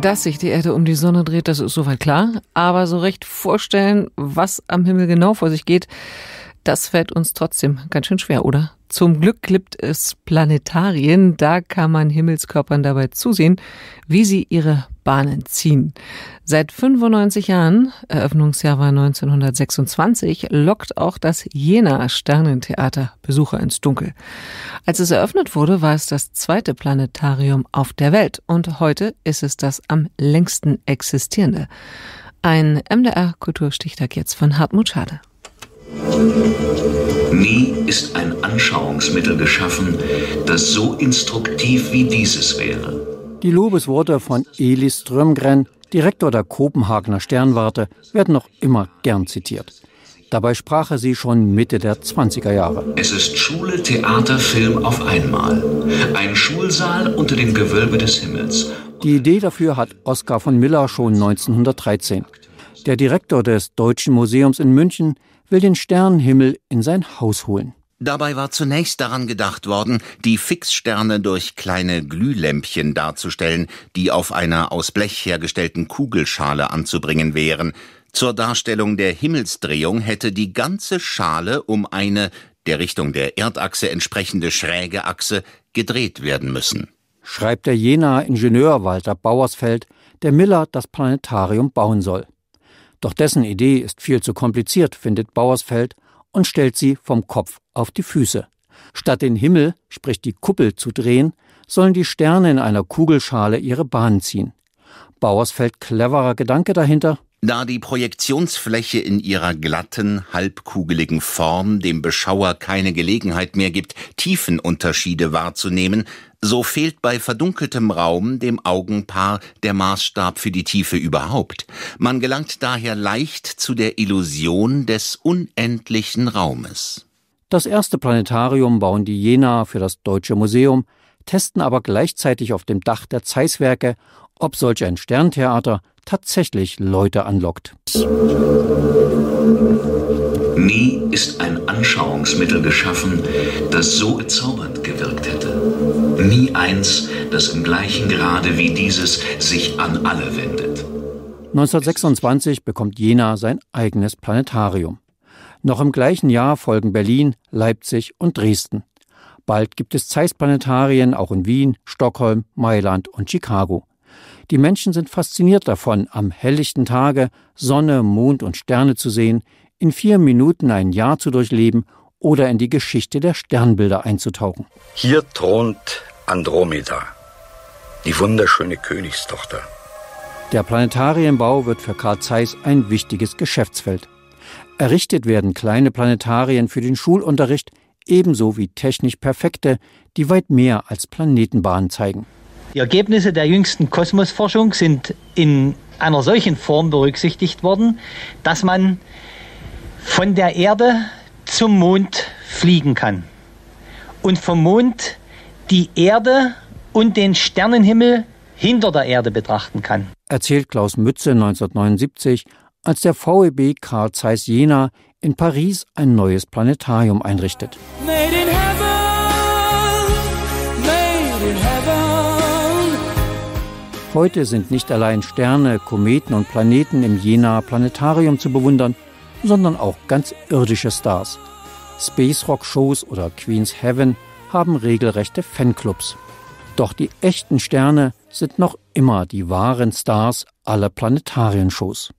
Dass sich die Erde um die Sonne dreht, das ist soweit klar. Aber so recht vorstellen, was am Himmel genau vor sich geht, das fällt uns trotzdem ganz schön schwer, oder? Zum Glück gibt es Planetarien, da kann man Himmelskörpern dabei zusehen, wie sie ihre Bahnen ziehen. Seit 95 Jahren, Eröffnungsjahr war 1926, lockt auch das Jena Sternentheater Besucher ins Dunkel. Als es eröffnet wurde, war es das zweite Planetarium auf der Welt und heute ist es das am längsten existierende. Ein MDR Kulturstichtag jetzt von Hartmut Schade. Nie ist ein Anschauungsmittel geschaffen, das so instruktiv wie dieses wäre. Die Lobesworte von Elis Strömgren, Direktor der Kopenhagener Sternwarte, werden noch immer gern zitiert. Dabei sprach er sie schon Mitte der 20er Jahre. Es ist Schule, Theater, Film auf einmal. Ein Schulsaal unter dem Gewölbe des Himmels. Die Idee dafür hat Oskar von Miller schon 1913. Der Direktor des Deutschen Museums in München will den Sternenhimmel in sein Haus holen. Dabei war zunächst daran gedacht worden, die Fixsterne durch kleine Glühlämpchen darzustellen, die auf einer aus Blech hergestellten Kugelschale anzubringen wären. Zur Darstellung der Himmelsdrehung hätte die ganze Schale um eine der Richtung der Erdachse entsprechende schräge Achse gedreht werden müssen. Schreibt der Jenaer Ingenieur Walter Bauersfeld, der Miller das Planetarium bauen soll. Doch dessen Idee ist viel zu kompliziert, findet Bauersfeld und stellt sie vom Kopf auf die Füße. Statt den Himmel, sprich die Kuppel, zu drehen, sollen die Sterne in einer Kugelschale ihre Bahn ziehen. Bauers fällt cleverer Gedanke dahinter. Da die Projektionsfläche in ihrer glatten, halbkugeligen Form dem Beschauer keine Gelegenheit mehr gibt, Tiefenunterschiede wahrzunehmen, so fehlt bei verdunkeltem Raum dem Augenpaar der Maßstab für die Tiefe überhaupt. Man gelangt daher leicht zu der Illusion des unendlichen Raumes. Das erste Planetarium bauen die Jena für das Deutsche Museum, testen aber gleichzeitig auf dem Dach der Zeisswerke, ob solch ein Sterntheater tatsächlich Leute anlockt. Nie ist ein Anschauungsmittel geschaffen, das so bezaubernd gewirkt nie eins, das im gleichen Grade wie dieses sich an alle wendet. 1926 bekommt Jena sein eigenes Planetarium. Noch im gleichen Jahr folgen Berlin, Leipzig und Dresden. Bald gibt es Zeiss-Planetarien auch in Wien, Stockholm, Mailand und Chicago. Die Menschen sind fasziniert davon, am helllichten Tage Sonne, Mond und Sterne zu sehen, in vier Minuten ein Jahr zu durchleben oder in die Geschichte der Sternbilder einzutauchen. Hier thront Andromeda, die wunderschöne Königstochter. Der Planetarienbau wird für Carl Zeiss ein wichtiges Geschäftsfeld. Errichtet werden kleine Planetarien für den Schulunterricht, ebenso wie technisch perfekte, die weit mehr als Planetenbahnen zeigen. Die Ergebnisse der jüngsten Kosmosforschung sind in einer solchen Form berücksichtigt worden, dass man von der Erde zum Mond fliegen kann und vom Mond die Erde und den Sternenhimmel hinter der Erde betrachten kann. Erzählt Klaus Mütze 1979, als der VEB Karl Zeiss Jena in Paris ein neues Planetarium einrichtet. Made in heaven, made in heaven. Heute sind nicht allein Sterne, Kometen und Planeten im Jena Planetarium zu bewundern, sondern auch ganz irdische Stars. Space Rock Shows oder Queen's Heaven – haben regelrechte Fanclubs. Doch die echten Sterne sind noch immer die wahren Stars aller Planetarienshows.